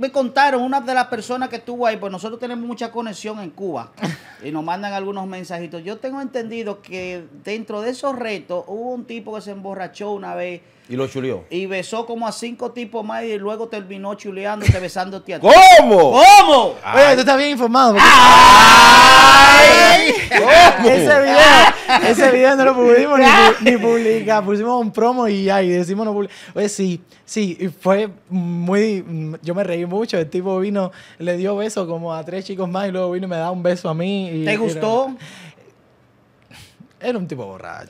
me contaron una de las personas que estuvo ahí, pues nosotros tenemos mucha conexión en Cuba y nos mandan algunos mensajitos. Yo tengo entendido que dentro de esos retos hubo un tipo que se emborrachó una vez. Y lo chuleó. Y besó como a cinco tipos más y luego terminó chuleando besándote a ti. ¿Cómo? ¿Cómo? Oye, tú estás bien informado. Ay. ¿Cómo? Ese video no lo pudimos ni, publicar. Pusimos un promo y ya, decimos no publicar. Oye, sí, sí, fue muy. Mm, yo me reí mucho. El tipo vino, le dio beso como a tres chicos más y luego vino y me da un beso a mí. ¿Te gustó? Era, un tipo borracho.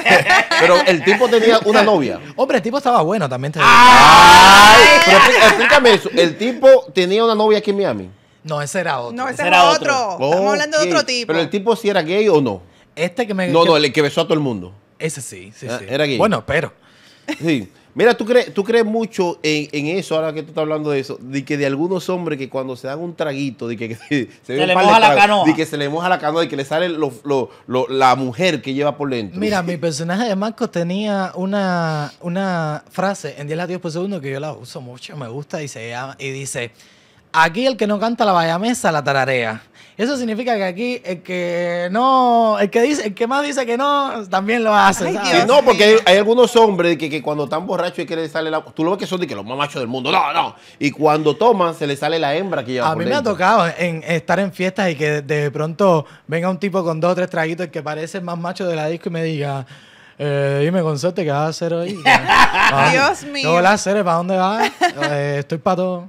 pero el tipo tenía una novia. Hombre, el tipo estaba bueno también. Ay, pero explícame eso. El tipo tenía una novia aquí en Miami. No, ese era otro. No, ese, era, otro. Estamos hablando de otro tipo. Pero el tipo si sí era gay o no. Este que me. No, no, el que besó a todo el mundo. Ese sí, sí, ah, sí. bueno, pero. Sí. Mira, tú crees, tú crees mucho en, eso, ahora que tú estás hablando de eso, de que de algunos hombres que cuando se dan un traguito, de que, se, le moja la canoa. De que se le moja la canoa y que le sale la mujer que lleva por dentro. Mira, mi personaje de Marco tenía una, una frase en 10 latidos por segundo que yo la uso mucho, me gusta, y, se y dice Aquí el que no canta la vallamesa, la tararea. Eso significa que aquí el que no, el que dice, que más dice que no, también lo hace. no, porque hay, algunos hombres que, cuando están borrachos y que les sale la. Tú lo ves que son de que los más machos del mundo. No, no. Y cuando toman, se les sale la hembra que lleva. A mí me ha tocado estar en fiestas y que de, pronto venga un tipo con dos o tres traguitos que parece el más macho de la disco y me diga. Eh, dime, consorte, ¿qué vas a hacer hoy? Dios mío. ¿Qué vas a hacer? ¿Para dónde vas? Eh, estoy para todo.